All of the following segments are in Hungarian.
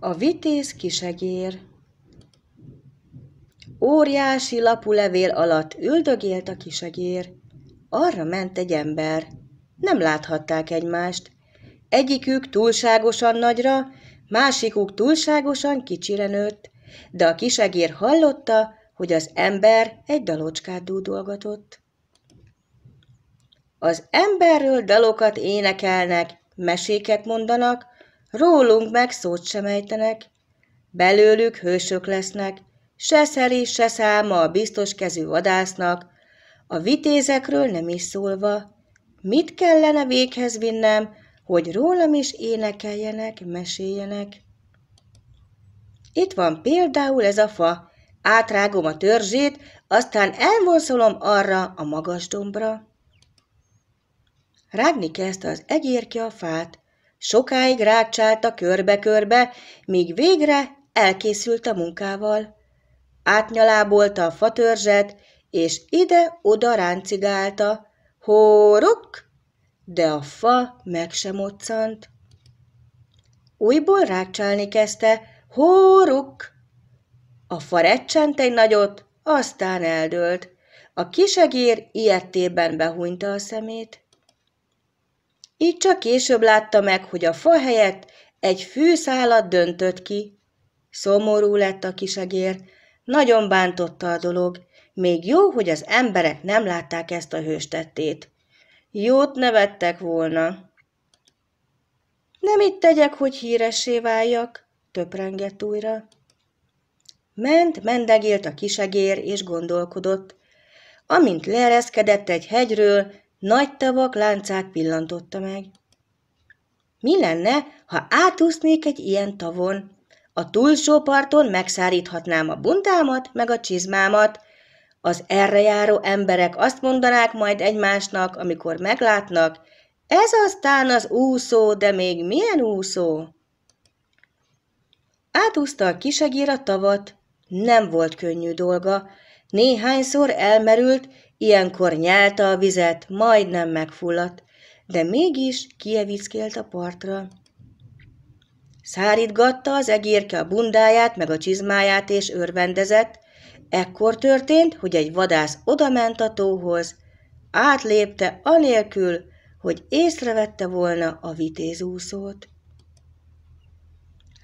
A vitéz kisegér Óriási lapulevél alatt üldögélt a kisegér. Arra ment egy ember. Nem láthatták egymást. Egyikük túlságosan nagyra, másikuk túlságosan kicsire nőtt, de a kisegér hallotta, hogy az ember egy dalocskát dúdolgatott. Az emberről dalokat énekelnek, meséket mondanak, rólunk meg szót sem ejtenek. Belőlük hősök lesznek, se szeli, se száma a biztos kezű vadásznak, a vitézekről nem is szólva. Mit kellene véghez vinnem, hogy rólam is énekeljenek, meséljenek? Itt van például ez a fa, átrágom a törzsét, aztán elvonszolom arra a magas dombra. Rágni kezdte az egérke a fát. Sokáig rácsálta körbe-körbe, míg végre elkészült a munkával. Átnyalábolta a fatörzset, és ide-oda ráncigálta. Hórok! De a fa meg sem moccant. Újból rácsálni kezdte. Hóruk! A fa recsent egy nagyot, aztán eldőlt. A kisegér ilyettében behúnyta a szemét. Így csak később látta meg, hogy a fa helyett egy fűszálat döntött ki. Szomorú lett a kisegér, nagyon bántotta a dolog, még jó, hogy az emberek nem látták ezt a hőstettét. Jót nevettek volna. Nem itt tegyek, hogy híressé váljak, töprengett újra. Ment, mendegélt a kisegér, és gondolkodott. Amint leereszkedett egy hegyről, nagy tavak láncát pillantotta meg. Mi lenne, ha átúsznék egy ilyen tavon? A túlsó parton megszáríthatnám a buntámat, meg a csizmámat. Az erre járó emberek azt mondanák majd egymásnak, amikor meglátnak, ez aztán az úszó, de még milyen úszó? Átúszta a kisegér a tavat, nem volt könnyű dolga, néhányszor elmerült, Ilyenkor nyelte a vizet, majdnem megfulladt, de mégis kievickélt a partra. Szárítgatta az egérke a bundáját, meg a csizmáját, és örvendezett. Ekkor történt, hogy egy vadász odament a tóhoz, átlépte anélkül, hogy észrevette volna a vitézúszót.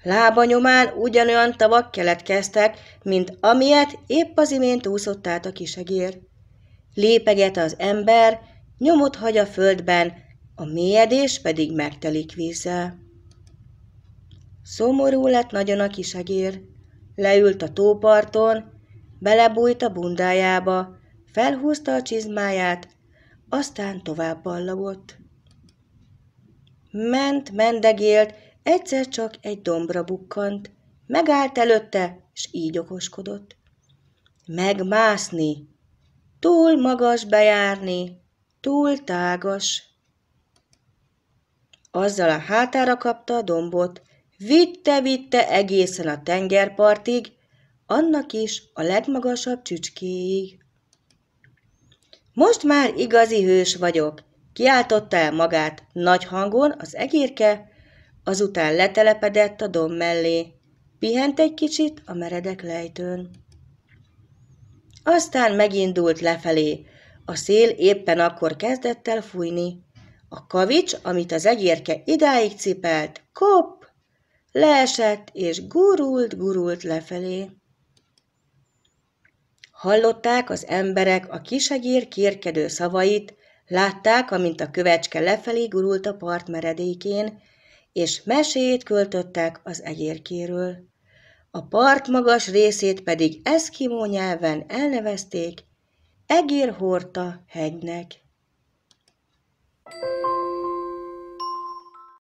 Lábanyomán ugyanolyan tavak keletkeztek, mint amilyet épp az imént úszott át a kisegér lépeget az ember, nyomot hagy a földben, a mélyedés pedig megtelik vízzel. Szomorú lett nagyon a kisegér. Leült a tóparton, belebújt a bundájába, felhúzta a csizmáját, aztán tovább ballagott. Ment, mendegélt, egyszer csak egy dombra bukkant. Megállt előtte, s így okoskodott. Megmászni, túl magas bejárni, túl tágas. Azzal a hátára kapta a dombot, vitte-vitte egészen a tengerpartig, annak is a legmagasabb csücskéig. Most már igazi hős vagyok, kiáltotta el magát nagy hangon az egérke, azután letelepedett a dom mellé, pihent egy kicsit a meredek lejtőn. Aztán megindult lefelé. A szél éppen akkor kezdett el fújni. A kavics, amit az egérke idáig cipelt, kop, leesett és gurult, gurult lefelé. Hallották az emberek a kisegér kérkedő szavait, látták, amint a kövecske lefelé gurult a part meredékén, és mesét költöttek az egérkéről a part magas részét pedig eszkimó nyelven elnevezték Egérhorta hegynek.